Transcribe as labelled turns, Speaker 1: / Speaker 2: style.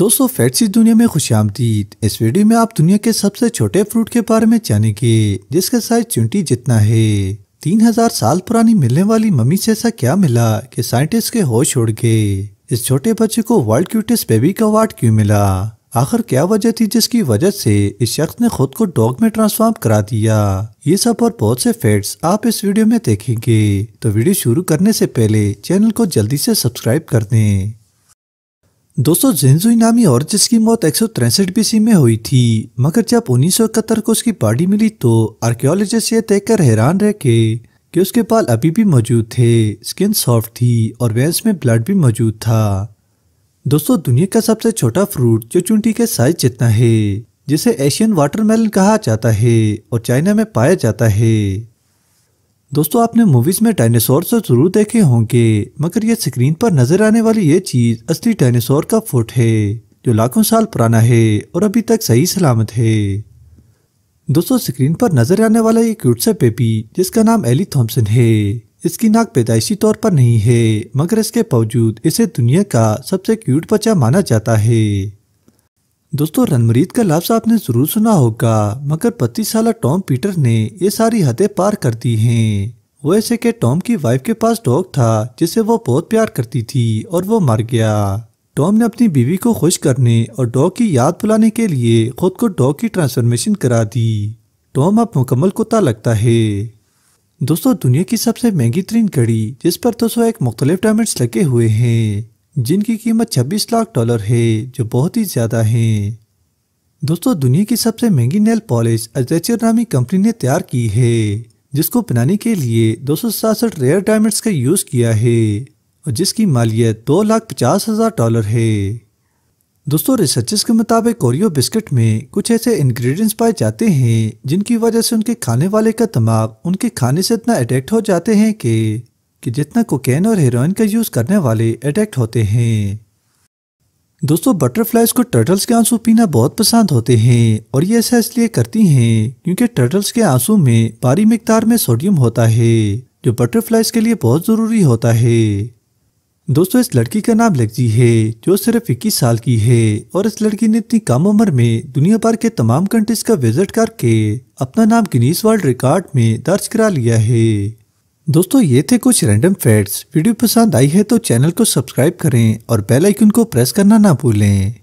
Speaker 1: दोस्तों फैट इस दुनिया में खुश आमदीद इस वीडियो में आप दुनिया के सबसे छोटे फ्रूट के बारे में जानेंगे जिसका साइज चुंटी जितना है तीन हजार साल पुरानी मिलने वाली मम्मी से ऐसा क्या मिला कि साइंटिस्ट के होश उड़ गए इस छोटे बच्चे को वर्ल्ड क्यूटेस्ट बेबी का अवार्ड क्यों मिला आखिर क्या वजह थी जिसकी वजह से इस शख्स ने खुद को डॉग में ट्रांसफॉर्म करा दिया ये सब और बहुत से फैक्ट्स आप इस वीडियो में देखेंगे तो वीडियो शुरू करने से पहले चैनल को जल्दी से सब्सक्राइब कर दें दोस्तों जेंजुई नामी और जिसकी मौत एक सौ बीसी में हुई थी मगर जब उन्नीस को उसकी बाडी मिली तो आर्कियोलॉजिस्ट ये देखकर हैरान रह के कि उसके बाल अभी भी मौजूद थे स्किन सॉफ्ट थी और वेंस में ब्लड भी मौजूद था दोस्तों दुनिया का सबसे छोटा फ्रूट जो चुंटी के साइज जितना है जिसे एशियन वाटरमेलन कहा जाता है और चाइना में पाया जाता है दोस्तों आपने मूवीज में डायनासोर तो जरूर देखे होंगे मगर ये स्क्रीन पर नजर आने वाली ये चीज असली डायनासोर का फुट है जो लाखों साल पुराना है और अभी तक सही सलामत है दोस्तों स्क्रीन पर नजर आने वाला ये क्यूट सा बेबी जिसका नाम एली थॉम्सन है इसकी नाक पैदाइशी तौर पर नहीं है मगर इसके बावजूद इसे दुनिया का सबसे क्यूट बच्चा माना जाता है दोस्तों रनमरीत का लाभ तो आपने जरूर सुना होगा मगर पच्चीस साल टॉम पीटर ने ये सारी हदें पार कर दी हैं वो ऐसे के टॉम की वाइफ के पास डॉग था जिसे वो बहुत प्यार करती थी और वो मर गया टॉम ने अपनी बीवी को खुश करने और डॉग की याद बुलाने के लिए खुद को डॉग की ट्रांसफॉर्मेशन करा दी टॉम अब मुकम्मल कुत्ता लगता है दोस्तों दुनिया की सबसे महंगी तरीन घड़ी जिस पर दो सौ एक मुख्तलिफ डायमंड्स लगे हुए हैं जिनकी कीमत 26 लाख डॉलर है जो बहुत ही ज़्यादा है दोस्तों दुनिया की सबसे महंगी नेल पॉलिश अजैचर नामी कंपनी ने तैयार की है जिसको बनाने के लिए दो रेयर डायमंड्स का यूज़ किया है और जिसकी मालियत दो लाख पचास हज़ार डॉलर है दोस्तों रिसर्चेस के मुताबिक कोरियो बिस्किट में कुछ ऐसे इंग्रेडिएंट्स पाए जाते हैं जिनकी वजह से उनके खाने वाले का दिमाग उनके खाने से इतना अटैक्ट हो जाते हैं कि कि जितना कोकेन और हेरोइन का यूज़ करने वाले एडिक्ट होते हैं दोस्तों बटरफ्लाइज को टर्टल्स के आंसू पीना बहुत पसंद होते हैं और ये ऐसा इसलिए करती हैं क्योंकि टर्टल्स के आंसू में भारी मकदार में सोडियम होता है जो बटरफ्लाइज के लिए बहुत ज़रूरी होता है दोस्तों इस लड़की का नाम लग्जी है जो सिर्फ इक्कीस साल की है और इस लड़की ने इतनी कम उम्र में दुनिया भर के तमाम कंट्रीज का विजिट करके अपना नाम गिनीस वर्ल्ड रिकॉर्ड में दर्ज करा लिया है दोस्तों ये थे कुछ रैंडम फैक्ट्स वीडियो पसंद आई है तो चैनल को सब्सक्राइब करें और बेल आइकन को प्रेस करना ना भूलें